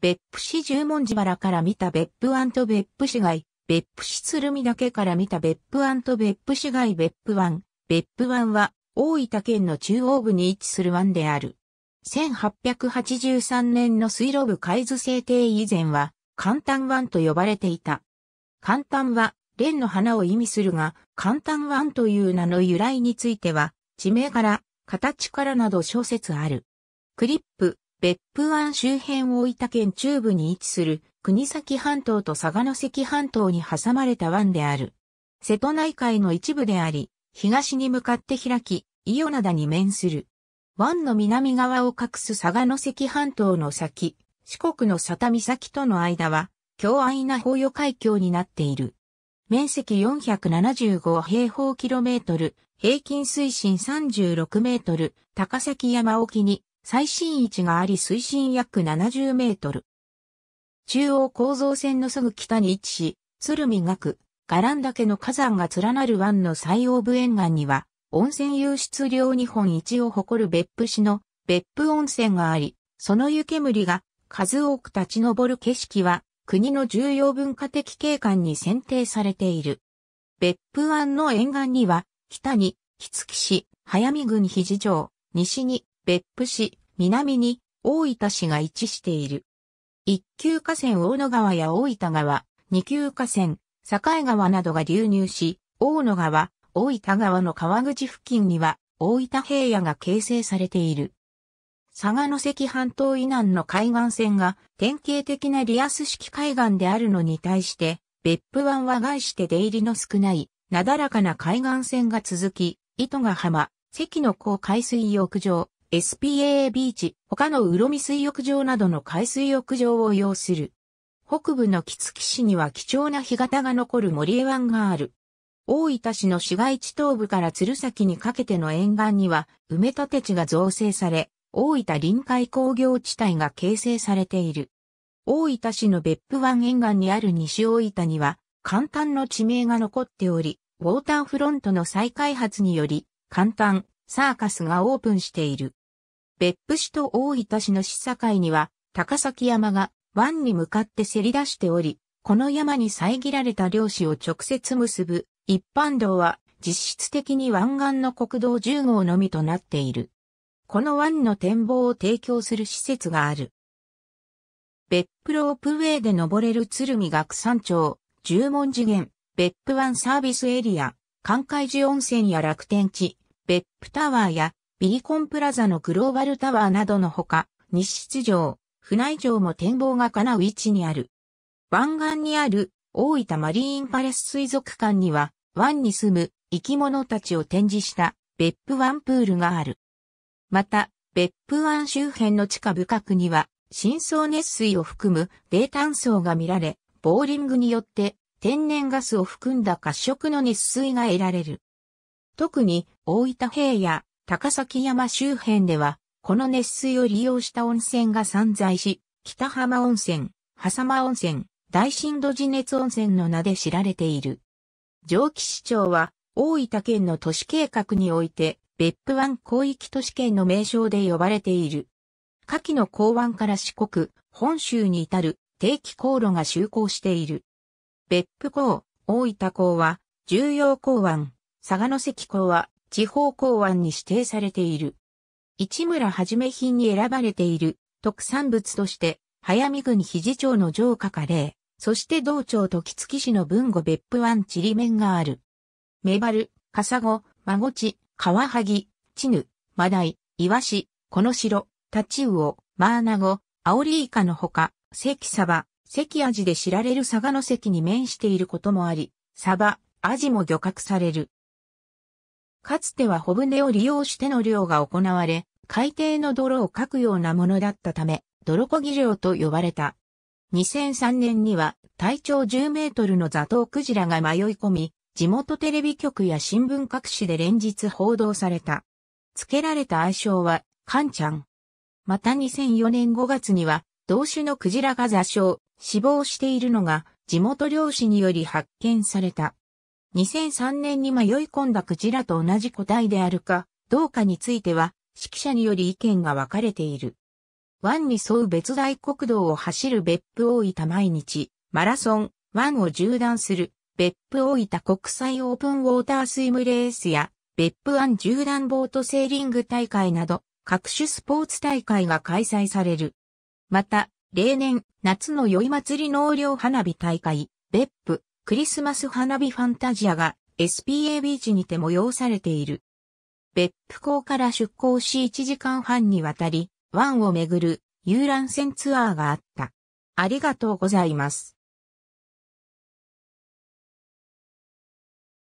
別府市十文字原から見た別府湾と別府市街、別府市鶴見岳から見た別府湾と別府市街別府湾。別府湾は大分県の中央部に位置する湾である。1883年の水路部海図制定以前は、簡単湾と呼ばれていた。簡単は、蓮の花を意味するが、簡単湾という名の由来については、地名から、形からなど小説ある。クリップ、別府湾周辺を大分県中部に位置する国崎半島と佐賀関半島に挟まれた湾である。瀬戸内海の一部であり、東に向かって開き、伊予灘に面する。湾の南側を隠す佐賀関半島の先、四国の佐田岬との間は、強愛な保与海峡になっている。面積475平方キロメートル、平均水深36メートル、高崎山沖に最新位置があり水深約70メートル。中央構造線のすぐ北に位置し、鶴見岳、ガラン岳の火山が連なる湾の最大部沿岸には、温泉湧出量日本一を誇る別府市の別府温泉があり、その湯煙が数多く立ち上る景色は国の重要文化的景観に選定されている。別府湾の沿岸には北に杵月市、早見郡肘城、西に別府市、南に大分市が位置している。一級河川大野川や大分川、二級河川、境川などが流入し、大野川、大分川の川口付近には大分平野が形成されている。佐賀関半島以南の海岸線が典型的なリアス式海岸であるのに対して、別府湾は概して出入りの少ない、なだらかな海岸線が続き、糸ヶ浜、関の港海水浴場、SPAA ビーチ、他のうろみ水浴場などの海水浴場を要する。北部の杵築市には貴重な干潟が残る森江湾がある。大分市の市街地東部から鶴崎にかけての沿岸には埋め立て地が造成され、大分臨海工業地帯が形成されている。大分市の別府湾沿岸にある西大分には、簡単の地名が残っており、ウォーターフロントの再開発により、簡単、サーカスがオープンしている。別府市と大分市の市境には、高崎山が湾に向かってせり出しており、この山に遮られた漁師を直接結ぶ一般道は実質的に湾岸の国道10号のみとなっている。この湾の展望を提供する施設がある。別府ロープウェイで登れる鶴見岳山頂、十文字源、別府湾サービスエリア、関海寺温泉や楽天地、別府タワーやビリコンプラザのグローバルタワーなどのほか、西室城、船井城も展望が叶う位置にある。湾岸にある大分マリーンパレス水族館には、湾に住む生き物たちを展示した別府湾プールがある。また、別府湾周辺の地下深くには、深層熱水を含む冷炭層が見られ、ボーリングによって天然ガスを含んだ褐色の熱水が得られる。特に大分平野、高崎山周辺では、この熱水を利用した温泉が散在し、北浜温泉、狭間温泉、大深度地熱温泉の名で知られている。上記市長は、大分県の都市計画において、別府湾広域都市圏の名称で呼ばれている。下記の港湾から四国、本州に至る定期航路が就航している。別府港、大分港は、重要港湾、佐賀関港は地方公安に指定されている。市村はじめ品に選ばれている特産物として、早見郡肘町の城下カレー、そして道町と木月市の文後別府湾ちりめんがある。メバル、カサゴ、マゴチ、カワハギ、チヌ、マダイ、イワシ、コノシロ、タチウオ、マーナゴ、アオリイカのほか、関サバ、関アジで知られる佐賀の関に面していることもあり、サバ、アジも漁獲される。かつては小舟を利用しての漁が行われ、海底の泥をかくようなものだったため、泥こぎ漁と呼ばれた。2003年には体長10メートルのザトウクジラが迷い込み、地元テレビ局や新聞各紙で連日報道された。付けられた愛称は、カンちゃん。また2004年5月には、同種のクジラが座礁、死亡しているのが、地元漁師により発見された。2003年に迷い込んだクジラと同じ個体であるかどうかについては、指揮者により意見が分かれている。湾に沿う別大国道を走る別府大分毎日、マラソン、湾を縦断する、別府大分国際オープンウォータースイムレースや、別府湾縦断ボートセーリング大会など、各種スポーツ大会が開催される。また、例年、夏の宵祭り農業花火大会、別府、クリスマス花火ファンタジアが SPA ビーチにて催されている。別府港から出港し1時間半にわたり、湾をめぐる遊覧船ツアーがあった。ありがとうございます。